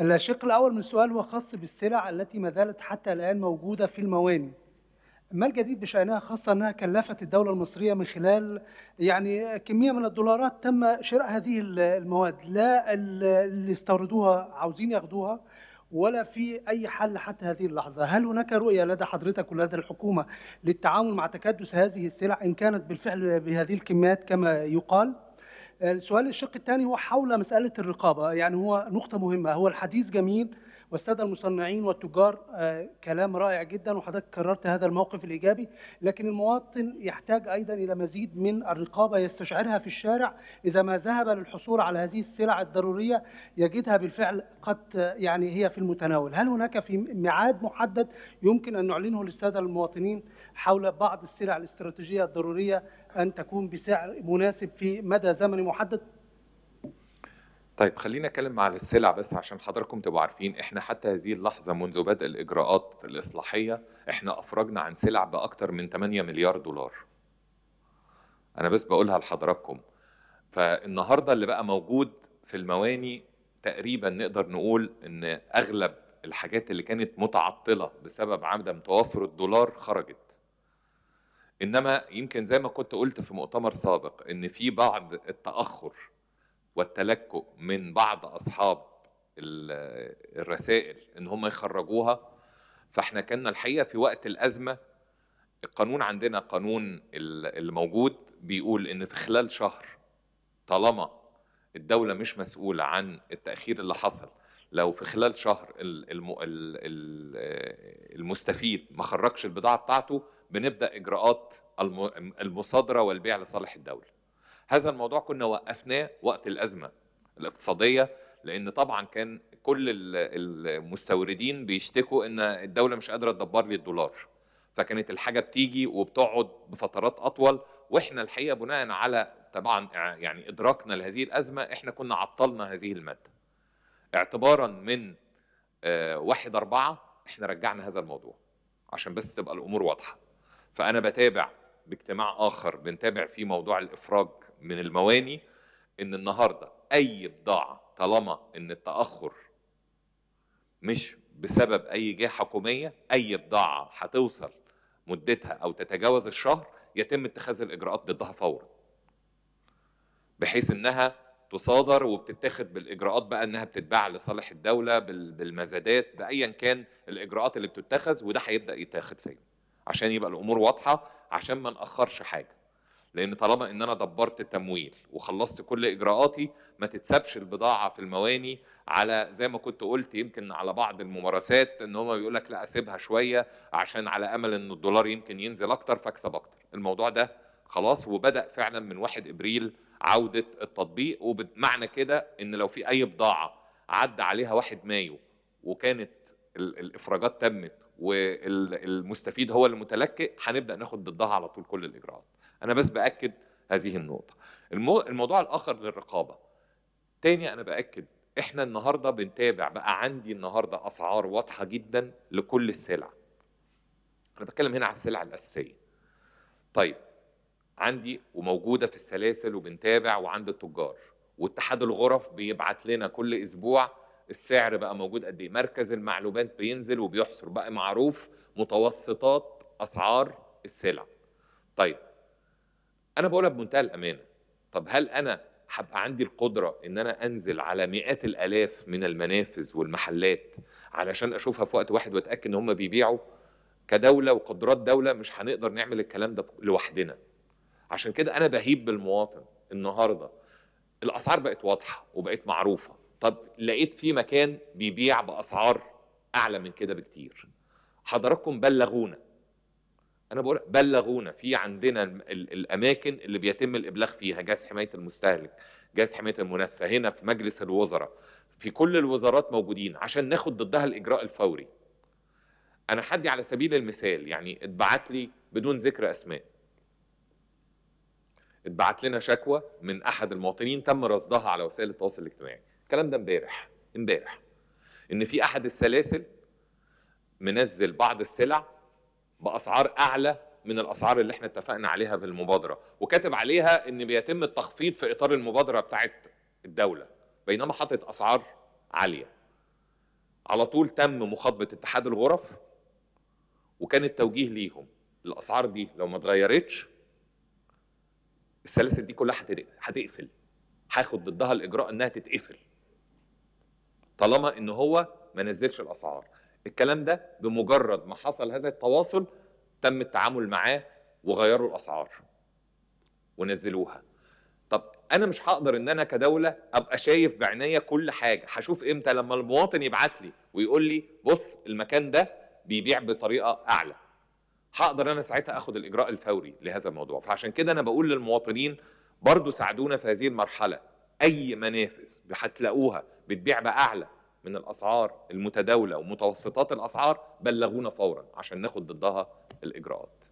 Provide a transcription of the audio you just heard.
الشق الأول من السؤال هو خاص بالسلع التي ما زالت حتى الآن موجودة في المواني ما الجديد بشأنها خاصة أنها كلفت الدولة المصرية من خلال يعني كمية من الدولارات تم شراء هذه المواد لا اللي استوردوها عاوزين ياخدوها ولا في أي حل حتى هذه اللحظة هل هناك رؤية لدى حضرتك ولدى الحكومة للتعامل مع تكدس هذه السلع إن كانت بالفعل بهذه الكميات كما يقال؟ السؤال الشق الثاني هو حول مسألة الرقابة يعني هو نقطة مهمة هو الحديث جميل والساده المصنعين والتجار آه، كلام رائع جدا وحضرتك كررت هذا الموقف الايجابي لكن المواطن يحتاج ايضا الى مزيد من الرقابه يستشعرها في الشارع اذا ما ذهب للحصول على هذه السلع الضروريه يجدها بالفعل قد يعني هي في المتناول هل هناك في ميعاد محدد يمكن ان نعلنه للساده المواطنين حول بعض السلع الاستراتيجيه الضروريه أن تكون بسعر مناسب في مدى زمني محدد؟ طيب خلينا اتكلم عن السلع بس عشان حضراتكم تبقوا عارفين احنا حتى هذه اللحظه منذ بدء الاجراءات الاصلاحيه احنا افرجنا عن سلع باكثر من 8 مليار دولار. انا بس بقولها لحضراتكم. فالنهارده اللي بقى موجود في المواني تقريبا نقدر نقول ان اغلب الحاجات اللي كانت متعطله بسبب عدم توافر الدولار خرجت. انما يمكن زي ما كنت قلت في مؤتمر سابق ان في بعض التاخر والتلكؤ من بعض اصحاب الرسائل ان هم يخرجوها فاحنا كنا الحقيقه في وقت الازمه القانون عندنا قانون الموجود بيقول ان في خلال شهر طالما الدوله مش مسؤوله عن التاخير اللي حصل لو في خلال شهر المستفيد ما خرجش البضاعه بتاعته بنبدا اجراءات المصادره والبيع لصالح الدوله. هذا الموضوع كنا وقفناه وقت الازمه الاقتصاديه لان طبعا كان كل المستوردين بيشتكوا ان الدوله مش قادره تدبر لي الدولار. فكانت الحاجه بتيجي وبتقعد بفترات اطول واحنا الحقيقه بناء على طبعا يعني ادراكنا لهذه الازمه احنا كنا عطلنا هذه الماده. اعتبارا من آه، واحد أربعة احنا رجعنا هذا الموضوع عشان بس تبقى الأمور واضحة فأنا بتابع باجتماع آخر بنتابع فيه موضوع الإفراج من المواني إن النهاردة أي بضاعة طالما إن التأخر مش بسبب أي جهة حكومية أي بضاعة هتوصل مدتها أو تتجاوز الشهر يتم اتخاذ الإجراءات ضدها فورا بحيث إنها بتصادر وبتتاخد بالاجراءات بقى انها بتتباع لصالح الدوله بالمزادات بايا كان الاجراءات اللي بتتخذ وده هيبدا يتاخد سيد عشان يبقى الامور واضحه عشان ما ناخرش حاجه لان طالما ان انا دبرت التمويل وخلصت كل اجراءاتي ما تتسابش البضاعه في المواني على زي ما كنت قلت يمكن على بعض الممارسات ان هم بيقول لك لا اسيبها شويه عشان على امل ان الدولار يمكن ينزل اكتر فاكسب اكتر الموضوع ده خلاص وبدا فعلا من 1 ابريل عوده التطبيق ومعنى كده ان لو في اي بضاعه عدى عليها 1 مايو وكانت الافراجات تمت والمستفيد هو المتلكئ هنبدا ناخد ضدها على طول كل الاجراءات. انا بس باكد هذه النقطه. الموضوع الاخر للرقابه. تاني انا باكد احنا النهارده بنتابع بقى عندي النهارده اسعار واضحه جدا لكل السلع. انا بتكلم هنا على السلع الاساسيه. طيب عندي وموجوده في السلاسل وبنتابع وعند التجار واتحاد الغرف بيبعت لنا كل اسبوع السعر بقى موجود قد ايه مركز المعلومات بينزل وبيحصر بقى معروف متوسطات اسعار السلع طيب انا بقولها بمنتهى الامانه طب هل انا هبقى عندي القدره ان انا انزل على مئات الالاف من المنافذ والمحلات علشان اشوفها في وقت واحد واتاكد ان هم بيبيعوا كدوله وقدرات دوله مش هنقدر نعمل الكلام ده لوحدنا عشان كده انا بهيب بالمواطن النهارده الاسعار بقت واضحه وبقت معروفه طب لقيت في مكان بيبيع باسعار اعلى من كده بكتير حضراتكم بلغونا انا بقول بلغونا في عندنا الاماكن اللي بيتم الابلاغ فيها جهاز حمايه المستهلك جهاز حمايه المنافسه هنا في مجلس الوزراء في كل الوزارات موجودين عشان ناخد ضدها الاجراء الفوري انا حدي على سبيل المثال يعني اتبعت لي بدون ذكر اسماء اتبعت لنا شكوى من احد المواطنين تم رصدها على وسائل التواصل الاجتماعي الكلام ده امبارح امبارح ان في احد السلاسل منزل بعض السلع باسعار اعلى من الاسعار اللي احنا اتفقنا عليها بالمبادره وكاتب عليها ان بيتم التخفيض في اطار المبادره بتاعت الدوله بينما حاطط اسعار عاليه على طول تم مخاطبه اتحاد الغرف وكان التوجيه ليهم الاسعار دي لو ما اتغيرتش السلاسل دي كلها هتقفل هاخد ضدها الاجراء انها تتقفل طالما ان هو ما نزلش الاسعار الكلام ده بمجرد ما حصل هذا التواصل تم التعامل معاه وغيروا الاسعار ونزلوها طب انا مش هقدر ان انا كدوله ابقى شايف بعينيا كل حاجه هشوف امتى لما المواطن يبعت لي ويقول لي بص المكان ده بيبيع بطريقه اعلى هقدر انا ساعتها اخد الاجراء الفوري لهذا الموضوع فعشان كده انا بقول للمواطنين برضو ساعدونا في هذه المرحله اي منافذ هتلاقوها بتبيع باعلى من الاسعار المتداوله ومتوسطات الاسعار بلغونا فورا عشان ناخد ضدها الاجراءات